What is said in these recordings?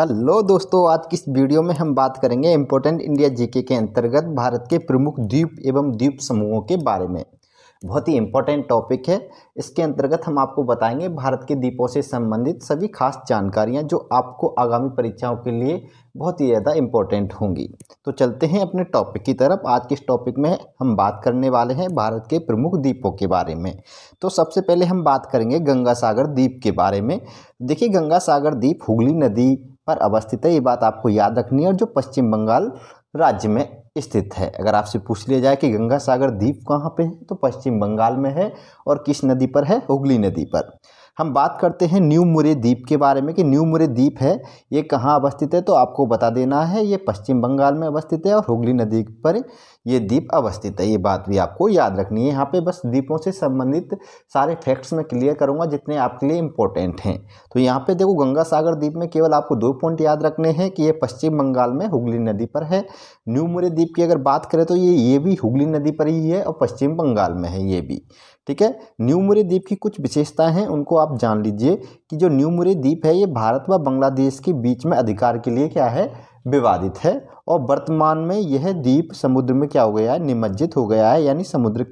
hello दोस्तों आज की इस वीडियो में हम बात करेंगे इम्पोर्टेंट इंडिया जीके के अंतर्गत भारत के प्रमुख द्वीप एवं द्वीप समूहों के बारे में बहुत ही इम्पोर्टेंट टॉपिक है इसके अंतर्गत हम आपको बताएंगे भारत के द्वीपों से संबंधित सभी खास जानकारियां जो आपको आगामी परीक्षाओं के लिए बहुत ही ज़्यादा इम्पोर्टेंट होंगी तो चलते हैं अपने टॉपिक की तरफ आज के इस टॉपिक में हम बात करने वाले हैं भारत के प्रमुख द्वीपों के बारे में तो सबसे पहले हम बात करेंगे गंगा सागर द्वीप के बारे में देखिए गंगा सागर द्वीप हुगली नदी पर अवस्थित है ये बात आपको याद रखनी है और जो पश्चिम बंगाल राज्य में स्थित है अगर आपसे पूछ लिया जाए कि गंगा सागर द्वीप कहाँ पे है तो पश्चिम बंगाल में है और किस नदी पर है हुगली नदी पर हम बात करते हैं न्यू मुरे द्वीप के बारे में कि न्यू मुरे द्वीप है ये कहाँ अवस्थित है तो आपको बता देना है ये पश्चिम बंगाल में अवस्थित है और हुगली नदी पर ये द्वीप अवस्थित है ये बात भी आपको याद रखनी है यहाँ पे बस द्वीपों से संबंधित सारे फैक्ट्स मैं क्लियर करूँगा जितने आपके लिए इंपॉर्टेंट हैं तो यहाँ पर देखो गंगा सागर द्वीप में केवल आपको दो पॉइंट याद रखने हैं कि ये पश्चिम बंगाल में हुगली नदी पर है न्यू मुरे द्वीप की अगर बात करें तो ये ये भी हुगली नदी पर ही है और पश्चिम बंगाल में है ये भी ठीक है न्यूमुरे द्वीप की कुछ विशेषताएं हैं उनको आप जान लीजिए कि जो न्यूमुरे द्वीप है ये भारत व बांग्लादेश के बीच में अधिकार के लिए क्या है विवादित है और वर्तमान में यह द्वीप समुद्र में क्या हो गया है निमज्जित हो गया है यानी समुद्र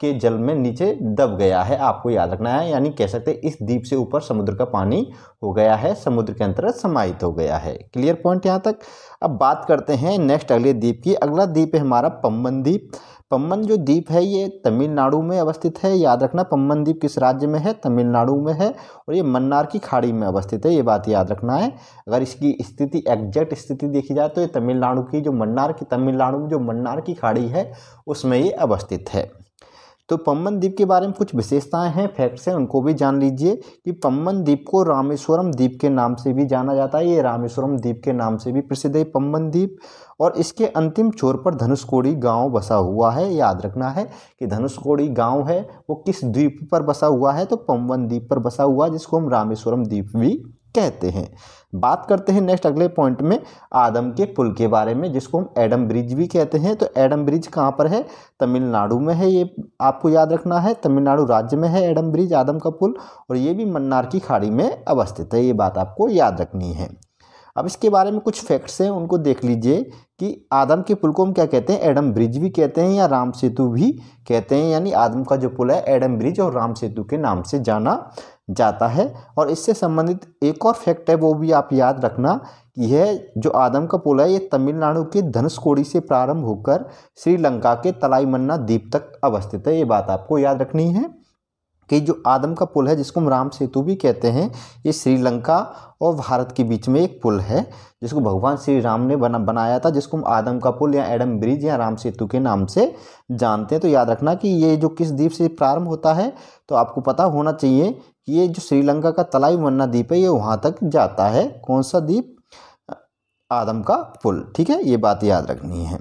के जल में नीचे दब गया है आपको याद रखना है यानी कह सकते हैं इस द्वीप से ऊपर समुद्र का पानी हो गया है समुद्र के अंतर्गत समाहित हो गया है क्लियर पॉइंट यहाँ तक अब बात करते हैं नेक्स्ट अगले द्वीप की अगला द्वीप है हमारा पम्बन द्वीप पम्बन जो द्वीप है ये तमिलनाडु में अवस्थित है याद रखना पम्बन द्वीप किस राज्य में है तमिलनाडु में है और ये मन्नार की खाड़ी में अवस्थित है ये बात याद रखना है अगर इसकी स्थिति एग्जैक्ट स्थिति देखी जाए तो ये तमिलनाडु की जो मन्नार की तमिलनाडु में जो मन्नार की खाड़ी है उसमें ये अवस्थित है तो पम्बन द्वीप के बारे में कुछ विशेषताएं हैं फैक्ट्स हैं उनको भी जान लीजिए कि पम्बन द्वीप को रामेश्वरम द्वीप के नाम से भी जाना जाता है ये रामेश्वरम द्वीप के नाम से भी प्रसिद्ध है पम्बन द्वीप और इसके अंतिम छोर पर धनुषकोड़ी गांव बसा हुआ है याद रखना है कि धनुषकोड़ी गांव है वो किस द्वीप पर बसा हुआ है तो पम्बन द्वीप पर बसा हुआ जिसको हम रामेश्वरम द्वीप भी कहते हैं बात करते हैं नेक्स्ट अगले पॉइंट में आदम के पुल के बारे में जिसको हम एडम ब्रिज भी कहते हैं तो एडम ब्रिज कहाँ पर है तमिलनाडु में है ये आपको याद रखना है तमिलनाडु राज्य में है एडम ब्रिज आदम का पुल और ये भी मन्नार की खाड़ी में अवस्थित है ये बात आपको याद रखनी है अब इसके बारे में कुछ फैक्ट्स हैं उनको देख लीजिए कि आदम के पुल को हम क्या कहते हैं एडम ब्रिज भी कहते हैं या राम सेतु भी कहते हैं यानी आदम का जो पुल है एडम ब्रिज और राम सेतु के नाम से जाना जाता है और इससे संबंधित एक और फैक्ट है वो भी आप याद रखना कि यह जो आदम का पुल है ये तमिलनाडु के धनुषकोड़ी से प्रारंभ होकर श्रीलंका के तलाईमन्ना द्वीप तक अवस्थित है ये बात आपको याद रखनी है कि जो आदम का पुल है जिसको हम राम सेतु भी कहते हैं ये श्रीलंका और भारत के बीच में एक पुल है जिसको भगवान श्री राम ने बना बनाया था जिसको हम आदम का पुल या एडम ब्रिज या राम सेतु के नाम से जानते हैं तो याद रखना कि ये जो किस द्वीप से प्रारंभ होता है तो आपको पता होना चाहिए कि ये जो श्रीलंका का तलाई मन्ना द्वीप है ये वहाँ तक जाता है कौन सा द्वीप आदम का पुल ठीक है ये बात याद रखनी है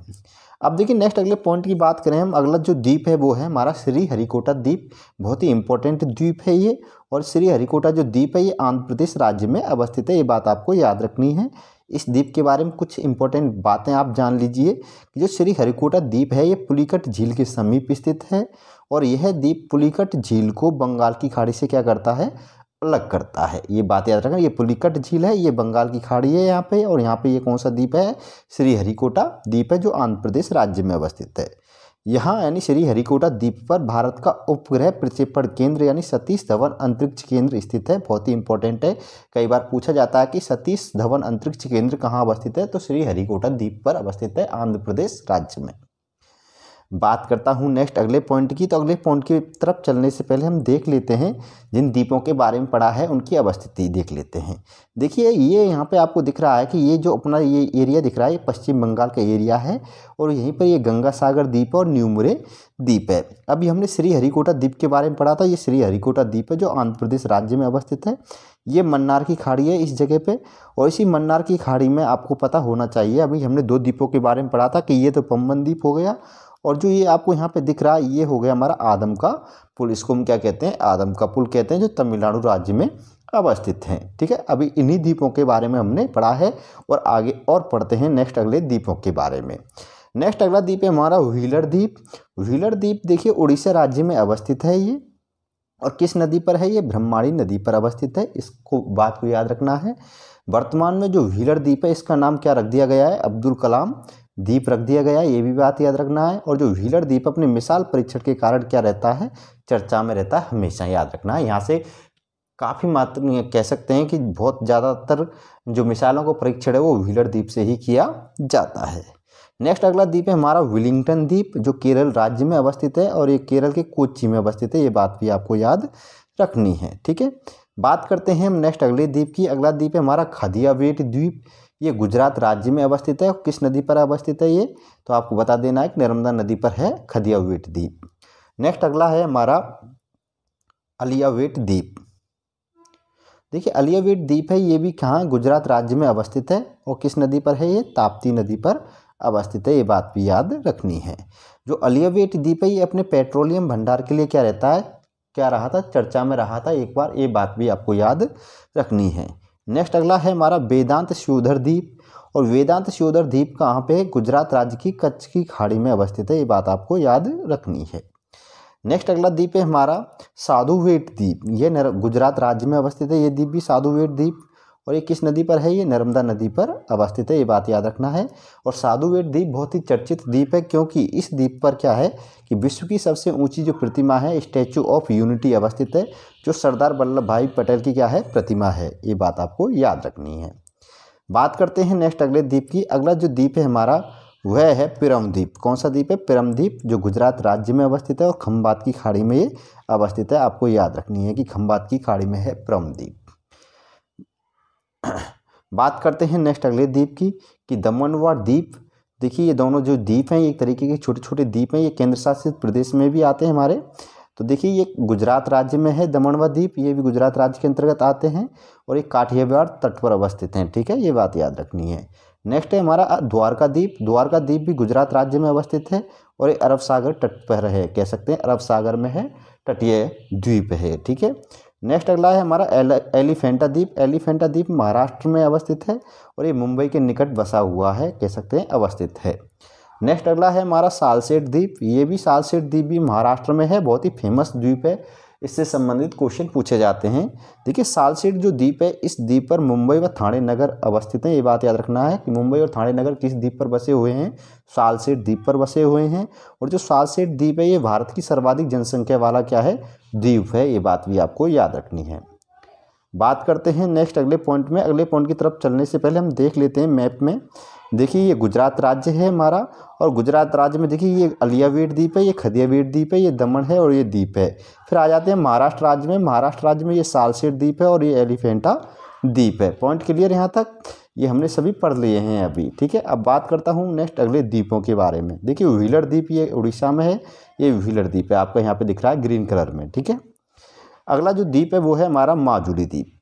अब देखिए नेक्स्ट अगले पॉइंट की बात करें हम अगला जो द्वीप है वो है हमारा श्री हरिकोटा द्वीप बहुत ही इंपॉर्टेंट द्वीप है ये और श्री हरिकोटा जो द्वीप है ये आंध्र प्रदेश राज्य में अवस्थित है ये बात आपको याद रखनी है इस द्वीप के बारे में कुछ इंपॉर्टेंट बातें आप जान लीजिए कि जो श्री हरिकोटा द्वीप है ये पुलिकट झील के समीप स्थित है और यह द्वीप पुलिकट झील को बंगाल की खाड़ी से क्या करता है अलग करता है ये बात याद रखना ये पुलिकट झील है ये बंगाल की खाड़ी है यहाँ पे और यहाँ पे ये कौन सा द्वीप है श्रीहरिकोटा द्वीप है जो आंध्र प्रदेश राज्य में अवस्थित है यहाँ यानी श्रीहरिकोटा द्वीप पर भारत का उपग्रह प्रक्षेपण केंद्र यानी सतीश धवन अंतरिक्ष केंद्र स्थित है बहुत ही इंपॉर्टेंट है कई बार पूछा जाता है कि सतीश धवन अंतरिक्ष केंद्र कहाँ अवस्थित है तो श्रीहरिकोटा द्वीप पर अवस्थित है आंध्र प्रदेश राज्य में बात करता हूँ नेक्स्ट अगले पॉइंट की तो अगले पॉइंट की तरफ चलने से पहले हम देख लेते हैं जिन दीपों के बारे में पढ़ा है उनकी अवस्थिति देख लेते हैं देखिए ये यहाँ पे आपको दिख रहा है कि ये जो अपना ये एरिया दिख रहा है ये पश्चिम बंगाल का एरिया है और यहीं पर ये गंगा सागर द्वीप और न्यूमुरे द्वीप है अभी हमने श्रीहरिकोटा द्वीप के बारे में पढ़ा था ये श्रीहरिकोटा द्वीप है जो आंध्र प्रदेश राज्य में अवस्थित है ये मन्नार की खाड़ी है इस जगह पे और इसी मन्नार की खाड़ी में आपको पता होना चाहिए अभी हमने दो द्वीपों के बारे में पढ़ा था कि ये तो पम्बन द्वीप हो गया और जो ये आपको यहाँ पे दिख रहा है ये हो गया हमारा आदम का पुल इसको हम क्या कहते हैं आदम का पुल कहते हैं जो तमिलनाडु राज्य में अवस्थित हैं ठीक है अभी इन्हीं द्वीपों के बारे में हमने पढ़ा है और आगे और पढ़ते हैं नेक्स्ट अगले द्वीपों के बारे में नेक्स्ट अगला द्वीप है हमारा व्हीलर द्वीप व्हीलर द्वीप देखिए उड़ीसा राज्य में अवस्थित है ये और किस नदी पर है ये ब्रह्माणी नदी पर अवस्थित है इसको बात को याद रखना है वर्तमान में जो व्हीलर द्वीप है इसका नाम क्या रख दिया गया है अब्दुल कलाम दीप रख दिया गया ये भी बात याद रखना है और जो व्हीलर दीप अपने मिसाल परीक्षण के कारण क्या रहता है चर्चा में रहता है हमेशा याद रखना है यहाँ से काफ़ी मात्र कह सकते हैं कि बहुत ज़्यादातर जो मिसालों को परीक्षण है वो व्हीलर द्वीप से ही किया जाता है नेक्स्ट अगला द्वीप है हमारा विलिंगटन द्वीप जो केरल राज्य में अवस्थित है और ये केरल के कोची में अवस्थित है ये बात भी आपको याद रखनी है ठीक है बात करते हैं हम नेक्स्ट अगले द्वीप की अगला द्वीप है हमारा खदिया बेट द्वीप ये गुजरात राज्य में अवस्थित है किस नदी पर अवस्थित है ये तो आपको बता देना है कि नर्मदा नदी पर है खदिया वेट द्वीप नेक्स्ट अगला है हमारा अलियावेट द्वीप देखिए अलियावेट द्वीप है ये भी कहाँ गुजरात राज्य में अवस्थित है और किस नदी पर है ये ताप्ती नदी पर अवस्थित है ये बात भी याद रखनी है जो अलियावेट द्वीप है ये अपने पेट्रोलियम भंडार के लिए क्या रहता है क्या रहा था चर्चा में रहा था एक बार ये बात भी आपको याद रखनी है नेक्स्ट अगला है हमारा वेदांत श्योधर द्वीप और वेदांत श्योधर द्वीप कहाँ पे है गुजरात राज्य की कच्छ की खाड़ी में अवस्थित है ये बात आपको याद रखनी है नेक्स्ट अगला द्वीप है हमारा साधुवेट द्वीप ये गुजरात राज्य में अवस्थित है ये द्वीप भी साधुवेट द्वीप और ये किस नदी पर है ये नर्मदा नदी पर अवस्थित है ये बात याद रखना है और साधुवेट द्वीप बहुत ही चर्चित द्वीप है क्योंकि इस द्वीप पर क्या है कि विश्व की सबसे ऊंची जो प्रतिमा है स्टैचू ऑफ यूनिटी अवस्थित है जो सरदार वल्लभ भाई पटेल की क्या है प्रतिमा है ये बात आपको याद रखनी है बात करते हैं नेक्स्ट अगले द्वीप की अगला जो द्वीप है हमारा वह है पिरम द्वीप कौन सा द्वीप है पिरम द्वीप जो गुजरात राज्य में अवस्थित है और खम्बात की खाड़ी में ये अवस्थित है आपको याद रखनी है कि खम्बात की खाड़ी में है पिरम द्वीप बात करते हैं नेक्स्ट अगले द्वीप की कि दमन व द्वीप देखिए ये दोनों जो द्वीप हैं एक तरीके के छोटे छोटे द्वीप हैं ये केंद्र शासित प्रदेश में भी आते हैं हमारे तो देखिए ये गुजरात राज्य में है दमन व द्वीप ये भी गुजरात राज्य के अंतर्गत आते हैं और ये काठियावाड़ तट पर अवस्थित हैं ठीक है ये बात याद रखनी है नेक्स्ट है हमारा द्वारका द्वीप द्वारका द्वीप भी गुजरात राज्य में अवस्थित है और ये अरब सागर तट पर है कह सकते हैं अरब सागर में है तटीय द्वीप है ठीक है नेक्स्ट अगला है हमारा एल, एलिफेंटा द्वीप एलिफेंटा द्वीप महाराष्ट्र में अवस्थित है और ये मुंबई के निकट बसा हुआ है कह सकते हैं अवस्थित है नेक्स्ट अगला है हमारा सालसेठ द्वीप ये भी सालसेठ द्वीप भी महाराष्ट्र में है बहुत ही फेमस द्वीप है इससे संबंधित क्वेश्चन पूछे जाते हैं देखिए सालसेठ जो द्वीप है इस द्वीप पर मुंबई व थाने नगर अवस्थित हैं ये बात याद रखना है कि मुंबई और थाने नगर किस द्वीप पर बसे हुए हैं सालसेठ द्वीप पर बसे हुए हैं और जो सालसेठ द्वीप है ये भारत की सर्वाधिक जनसंख्या वाला क्या है द्वीप है ये बात भी आपको याद रखनी है बात करते हैं नेक्स्ट अगले पॉइंट में अगले पॉइंट की तरफ चलने से पहले हम देख लेते हैं मैप में देखिए ये गुजरात राज्य है हमारा और गुजरात राज्य में देखिए ये अलियावीर द्वीप है ये खदियावीर द्वीप है ये दमन है और ये द्वीप है फिर आ जाते हैं महाराष्ट्र राज्य में महाराष्ट्र राज्य में ये सालसेर द्वीप है और ये एलिफेंटा द्वीप है पॉइंट क्लियर यहाँ तक ये हमने सभी पढ़ लिए हैं अभी ठीक है अब बात करता हूँ नेक्स्ट अगले द्वीपों के बारे में देखिए व्हीलर द्वीप ये उड़ीसा में है ये व्हीलर द्वीप है आपका यहाँ पर दिख रहा है ग्रीन कलर में ठीक है अगला जो द्वीप है वो है हमारा माजुली द्वीप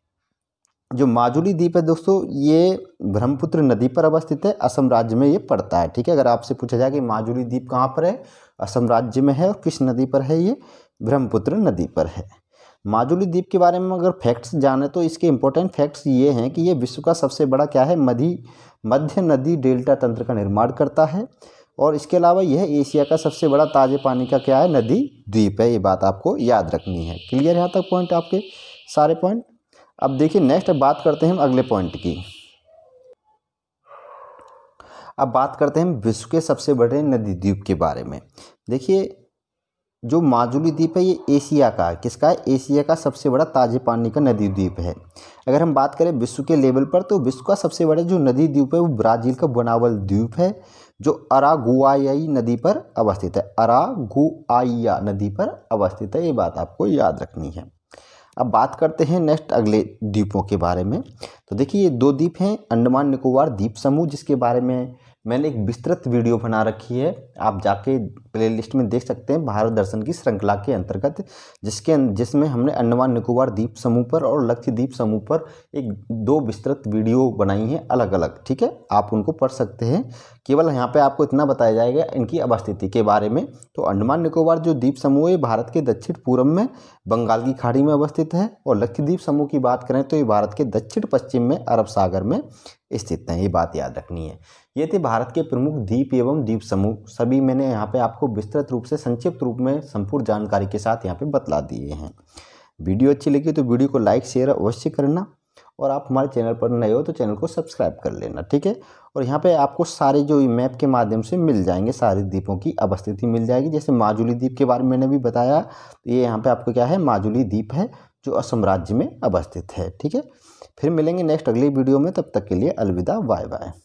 जो माजुली द्वीप है दोस्तों ये ब्रह्मपुत्र नदी पर अवस्थित है असम राज्य में ये पड़ता है ठीक है अगर आपसे पूछा जाए कि माजुली द्वीप कहाँ पर है असम राज्य में है और किस नदी पर है ये ब्रह्मपुत्र नदी पर है माजुली द्वीप के बारे में अगर फैक्ट्स जाने तो इसके इम्पोर्टेंट फैक्ट्स ये हैं कि ये विश्व का सबसे बड़ा क्या है मधी मध्य नदी डेल्टा तंत्र का निर्माण करता है और इसके अलावा यह एशिया का सबसे बड़ा ताजे पानी का क्या है नदी द्वीप है ये बात आपको याद रखनी है क्लियर यहाँ तक पॉइंट आपके सारे पॉइंट अब देखिए नेक्स्ट बात करते हैं हम अगले पॉइंट की अब बात करते हैं विश्व के सबसे बड़े नदी द्वीप के बारे में देखिए जो माजुली द्वीप है ये एशिया का है किसका है एशिया का सबसे बड़ा ताजे पानी का नदी द्वीप है अगर हम बात करें विश्व के लेवल पर तो विश्व का सबसे बड़ा जो नदी द्वीप है वो ब्राज़ील का बनावल द्वीप है जो अरागुआई नदी पर अवस्थित है अरागुआइया नदी पर अवस्थित है ये बात आपको याद रखनी है अब बात करते हैं नेक्स्ट अगले द्वीपों के बारे में तो देखिए ये दो द्वीप हैं अंडमान निकोबार द्वीप समूह जिसके बारे में मैंने एक विस्तृत वीडियो बना रखी है आप जाके प्लेलिस्ट में देख सकते हैं भारत दर्शन की श्रृंखला के अंतर्गत जिसके अं-, जिसमें हमने अंडमान निकोबार द्वीप समूह पर और लक्षद्वीप समूह पर एक दो विस्तृत वीडियो बनाई हैं अलग अलग ठीक है आप उनको पढ़ सकते हैं केवल यहाँ पे आपको इतना बताया जाएगा इनकी अवस्थिति के बारे में तो अंडमान निकोबार जो द्वीप समूह है भारत के दक्षिण पूर्व में बंगाल की खाड़ी में अवस्थित है और लक्षद्वीप समूह की बात करें तो ये भारत के दक्षिण पश्चिम में अरब सागर में स्थित हैं ये बात याद रखनी है ये थे भारत के प्रमुख द्वीप एवं द्वीप समूह सभी मैंने यहाँ पे आपको विस्तृत रूप से संक्षिप्त रूप में संपूर्ण जानकारी के साथ यहाँ पे बतला दिए हैं वीडियो अच्छी लगी तो वीडियो को लाइक शेयर अवश्य करना और आप हमारे चैनल पर नए हो तो चैनल को सब्सक्राइब कर लेना ठीक है और यहाँ पे आपको सारे जो मैप के माध्यम से मिल जाएंगे सारे द्वीपों की अवस्थिति मिल जाएगी जैसे माजुली द्वीप के बारे में मैंने भी बताया तो ये यहाँ पे आपको क्या है माजुली द्वीप है जो असम राज्य में अवस्थित है ठीक है फिर मिलेंगे नेक्स्ट अगली वीडियो में तब तक के लिए अलविदा बाय बाय